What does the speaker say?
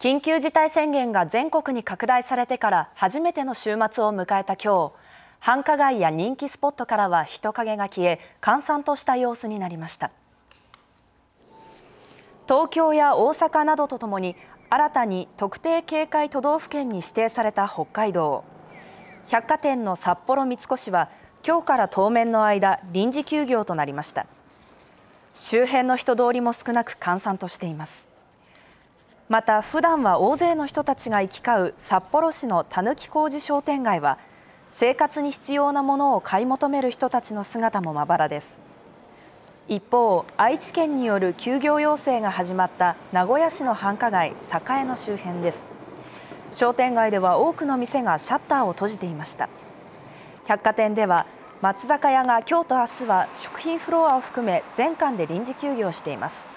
緊急事態宣言が全国に拡大されてから初めての週末を迎えた今日繁華街や人気スポットからは人影が消え閑散とした様子になりました東京や大阪などとともに新たに特定警戒都道府県に指定された北海道百貨店の札幌三越は今日から当面の間臨時休業となりました周辺の人通りも少なく閑散としていますまた普段は大勢の人たちが行き交う札幌市のたぬき工事商店街は生活に必要なものを買い求める人たちの姿もまばらです一方愛知県による休業要請が始まった名古屋市の繁華街栄の周辺です商店街では多くの店がシャッターを閉じていました百貨店では松坂屋が今日と明日は食品フロアを含め全館で臨時休業しています